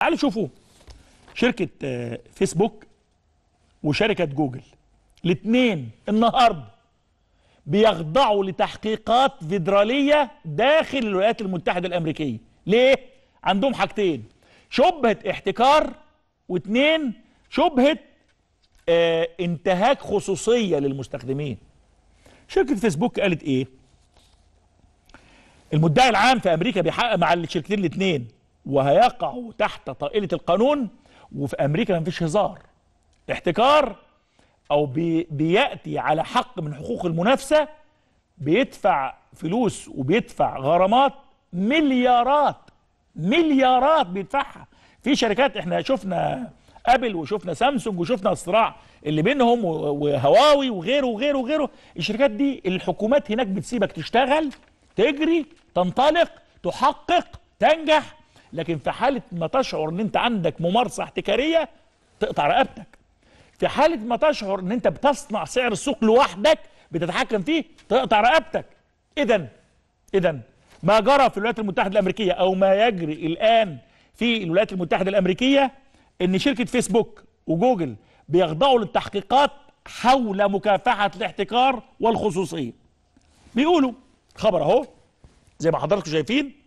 تعالوا شوفوا شركه آه، فيسبوك وشركه جوجل الاثنين النهارده بيخضعوا لتحقيقات فيدراليه داخل الولايات المتحده الامريكيه ليه عندهم حاجتين شبهه احتكار واثنين شبهه اه انتهاك خصوصيه للمستخدمين شركه فيسبوك قالت ايه المدعي العام في امريكا بيحقق مع الشركتين الاثنين وهيقع تحت طائلة القانون وفي أمريكا ما فيش هزار احتكار أو بي بيأتي على حق من حقوق المنافسة بيدفع فلوس وبيدفع غرامات مليارات مليارات بيدفعها في شركات احنا شفنا ابل وشفنا سامسونج وشفنا الصراع اللي بينهم وهواوي وغيره وغيره وغيره الشركات دي الحكومات هناك بتسيبك تشتغل تجري تنطلق تحقق تنجح لكن في حاله ما تشعر ان انت عندك ممارسه احتكاريه تقطع رقبتك في حاله ما تشعر ان انت بتصنع سعر السوق لوحدك بتتحكم فيه تقطع رقبتك اذا اذا ما جرى في الولايات المتحده الامريكيه او ما يجري الان في الولايات المتحده الامريكيه ان شركه فيسبوك وجوجل بيخضعوا للتحقيقات حول مكافحه الاحتكار والخصوصيه بيقولوا خبر اهو زي ما حضراتكم شايفين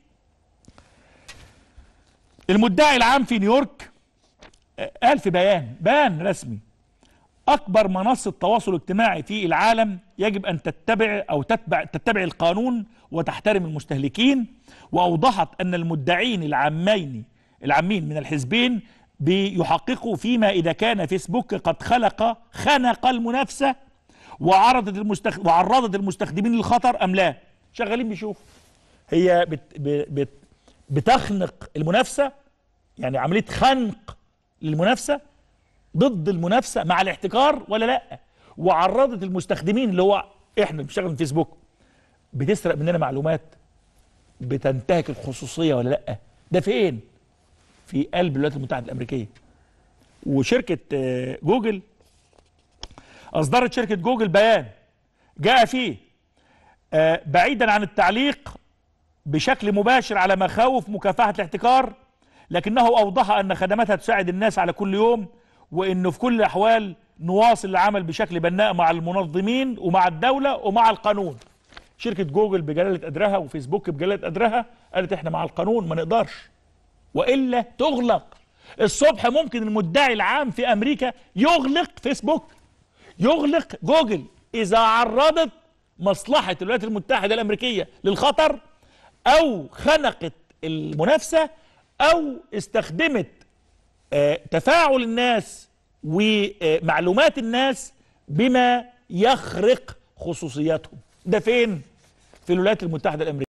المدعي العام في نيويورك آه، قال في بيان بيان رسمي أكبر منصة تواصل اجتماعي في العالم يجب أن تتبع أو تتبع, تتبع القانون وتحترم المستهلكين وأوضحت أن المدعين العامين العامين من الحزبين بيحققوا فيما إذا كان فيسبوك قد خلق خنق المنافسة وعرضت المستخ... وعرضت المستخدمين للخطر أم لا شغالين بيشوف هي بت... بت... بتخنق المنافسة يعني عملية خنق للمنافسة ضد المنافسة مع الاحتكار ولا لا وعرضت المستخدمين اللي هو احنا اللي بنشتغل في فيسبوك بتسرق مننا معلومات بتنتهك الخصوصية ولا لا ده فين في قلب الولايات المتحدة الأمريكية وشركة آه، جوجل أصدرت شركة جوجل بيان جاء فيه آه، بعيدا عن التعليق بشكل مباشر على مخاوف مكافحة الاحتكار لكنه أوضح أن خدماتها تساعد الناس على كل يوم وأنه في كل الأحوال نواصل العمل بشكل بناء مع المنظمين ومع الدولة ومع القانون شركة جوجل بجلالة قدرها وفيسبوك بجلالة قدرها قالت احنا مع القانون ما نقدرش وإلا تغلق الصبح ممكن المدعي العام في أمريكا يغلق فيسبوك يغلق جوجل إذا عرضت مصلحة الولايات المتحدة الأمريكية للخطر او خنقت المنافسه او استخدمت آه، تفاعل الناس ومعلومات الناس بما يخرق خصوصياتهم ده فين في الولايات المتحده الامريكيه